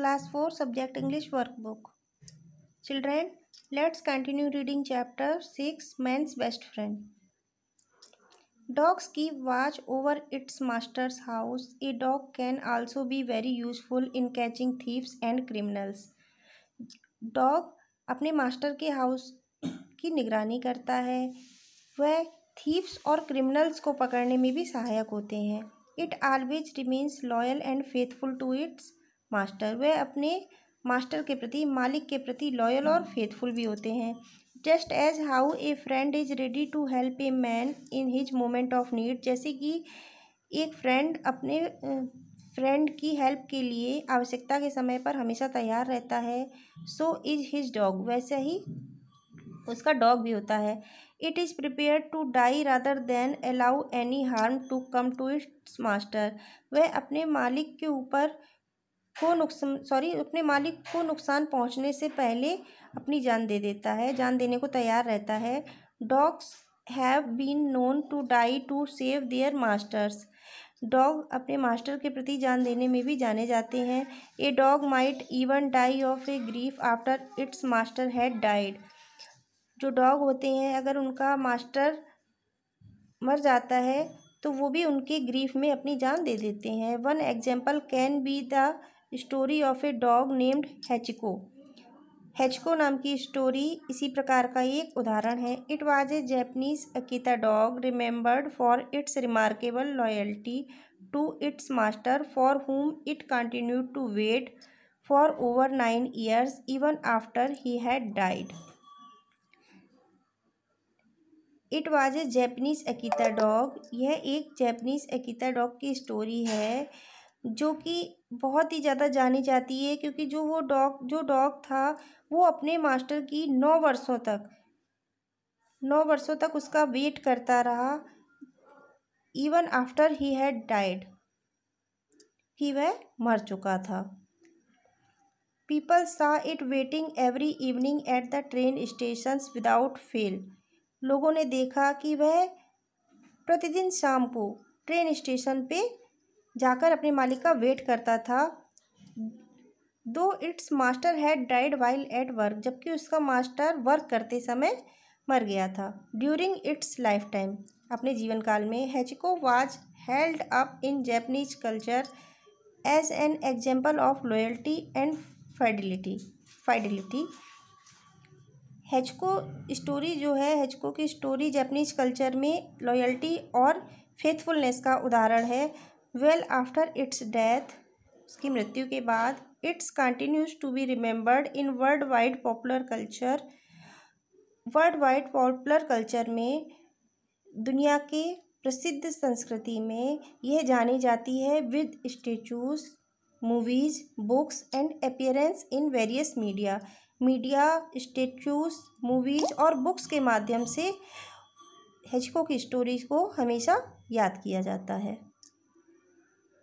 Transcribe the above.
class 4 subject english workbook children let's continue reading chapter 6 man's best friend dogs keep watch over its master's house a dog can also be very useful in catching thieves and criminals dog अपने master के house की निगरानी करता है वह thieves और criminals को पकड़ने में भी सहायक होते हैं it always remains loyal and faithful to its master वह अपने मास्टर के प्रति मालिक के प्रति लॉयल और हम्म। फेथफुल भी होते हैं just as how a friend is ready to help a man in his moment of need जैसे कि एक फ्रेंड अपने फ्रेंड की हेल्प के लिए आवश्यकता के समय पर हमेशा तैयार रहता है सो इज हिज डॉग वैसे ही उसका डॉग भी होता है it is prepare to die rather than allow any harm to come to its master वह अपने मालिक के ऊपर को नुकसान सॉरी अपने मालिक को नुकसान पहुंचने से पहले अपनी जान दे देता है जान देने को तैयार रहता है dogs have been known to die to save their masters dog अपने मास्टर के प्रति जान देने में भी जाने जाते हैं a dog might even die of a grief after its master had died जो डॉग होते हैं अगर उनका मास्टर मर जाता है तो वो भी उनके ग्रीफ में अपनी जान दे देते हैं one example can be the story of a dog named Hachiko Hachiko नाम की स्टोरी इसी प्रकार का एक उदाहरण है it was a Japanese Akita dog remembered for its remarkable loyalty to its master for whom it continue to wait for over nine years even after he had died it was a Japanese Akita dog यह एक Japanese Akita dog की story है जो कि बहुत ही ज़्यादा जानी जाती है क्योंकि जो वो डॉग जो डॉग था वो अपने मास्टर की नौ वर्षों तक नौ वर्षों तक उसका वेट करता रहा even after he had died ही वह मर चुका था people saw it waiting every evening at the train station without fail लोगों ने देखा कि वह प्रतिदिन शाम को ट्रेन स्टेशन पे जाकर अपने मालिक का वेट करता था though its master had died while at work जबकि उसका मास्टर वर्क करते समय मर गया था ड्यूरिंग इट्स लाइफ टाइम अपने जीवन काल में Hachiko was held up in Japanese culture as an example of loyalty and fidelity fidelity Hachiko story जो है हेचको की स्टोरी जैपनीज कल्चर में लॉयल्टी और फेथफुलनेस का उदाहरण है वेल आफ्टर इट्स डेथ उसकी मृत्यु के बाद it's continues to be remembered in worldwide popular culture worldwide popular culture में दुनिया के प्रसिद्ध संस्कृति में यह जानी जाती है with statues movies books and appearance in various media media statues movies और बुक्स के माध्यम से हेचको की स्टोरीज को हमेशा याद किया जाता है